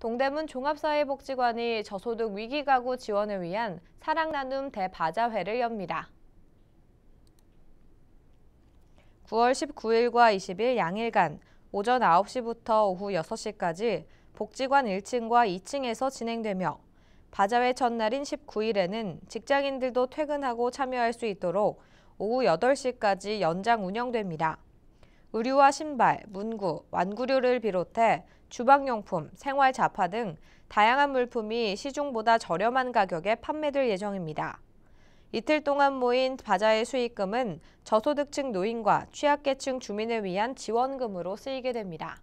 동대문 종합사회복지관이 저소득 위기 가구 지원을 위한 사랑 나눔 대바자회를 엽니다. 9월 19일과 20일 양일간 오전 9시부터 오후 6시까지 복지관 1층과 2층에서 진행되며 바자회 첫날인 19일에는 직장인들도 퇴근하고 참여할 수 있도록 오후 8시까지 연장 운영됩니다. 의류와 신발, 문구, 완구류를 비롯해 주방용품, 생활 자파등 다양한 물품이 시중보다 저렴한 가격에 판매될 예정입니다. 이틀 동안 모인 바자의 수익금은 저소득층 노인과 취약계층 주민을 위한 지원금으로 쓰이게 됩니다.